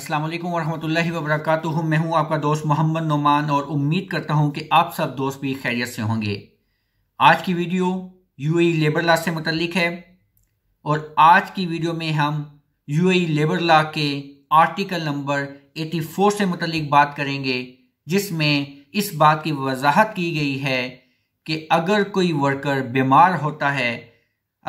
अस्सलाम वालेकुम वरहमतुल्लाहि मैं हूं आपका दोस्त मोहम्मद नुमान और उम्मीद करता हूं कि आप सब दोस्त भी खैरियत से होंगे आज की वीडियो यूएई लेबर लॉ से मुतलिक है और आज की वीडियो में हम यूएई लेबर लॉ के आर्टिकल नंबर 84 से मुतलिक बात करेंगे जिसमें इस बात की वजाहत की गई है कि अगर कोई वर्कर बीमार होता है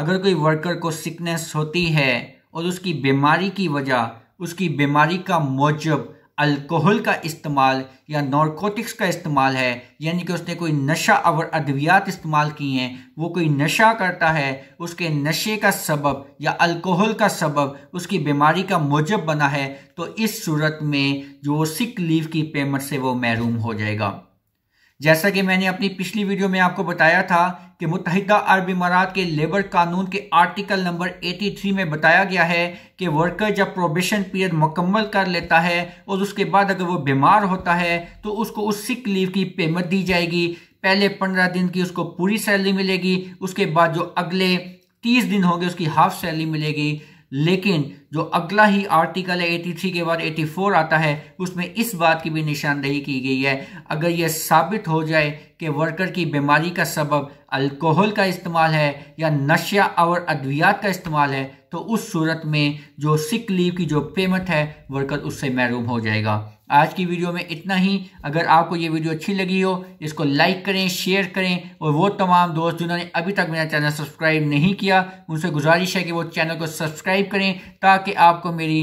अगर कोई वर्कर को सिकनेस होती है और उसकी बीमारी की वजह उसकी बीमारी का मौजब अल्कोहल का इस्तेमाल या नॉर्कोटिक्स का इस्तेमाल है यानी कि उसने कोई नशा और अद्वियात इस्तेमाल किए हैं वो कोई नशा करता है उसके नशे का सबब या अल्कोहल का सबब उसकी बीमारी का मौजब बना है तो इस सूरत में जो सिक लीव की पेमेंट से वो महरूम हो जाएगा जैसा कि मैंने अपनी पिछली वीडियो में आपको बताया था कि मुतहदा अरब इमारात के लेबर कानून के आर्टिकल नंबर 83 में बताया गया है कि वर्कर जब प्रोबेशन पीरियड मुकम्मल कर लेता है और उसके बाद अगर वो बीमार होता है तो उसको उस सिक लीव की पेमेंट दी जाएगी पहले पंद्रह दिन की उसको पूरी सैलरी मिलेगी उसके बाद जो अगले तीस दिन होंगे उसकी हाफ सैलरी मिलेगी लेकिन जो अगला ही आर्टिकल है 83 के बाद 84 आता है उसमें इस बात की भी निशानदेही की गई है अगर यह साबित हो जाए कि वर्कर की बीमारी का सबब अल्कोहल का इस्तेमाल है या नशा और अद्वियात का इस्तेमाल है तो उस सूरत में जो सिक लीव की जो पेमेंट है वर्कर उससे महरूम हो जाएगा आज की वीडियो में इतना ही अगर आपको ये वीडियो अच्छी लगी हो इसको लाइक करें शेयर करें और वो तमाम दोस्त जिन्होंने अभी तक मेरा चैनल सब्सक्राइब नहीं किया उनसे गुजारिश है कि वो चैनल को सब्सक्राइब करें ताकि आपको मेरी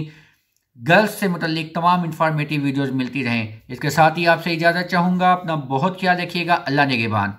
गर्ल्स से मुतलिक तमाम इन्फॉर्मेटिव वीडियोज़ मिलती रहें इसके साथ ही आपसे इजाज़त चाहूँगा अपना बहुत ख्याल रखिएगा अल्लाह नेगेबान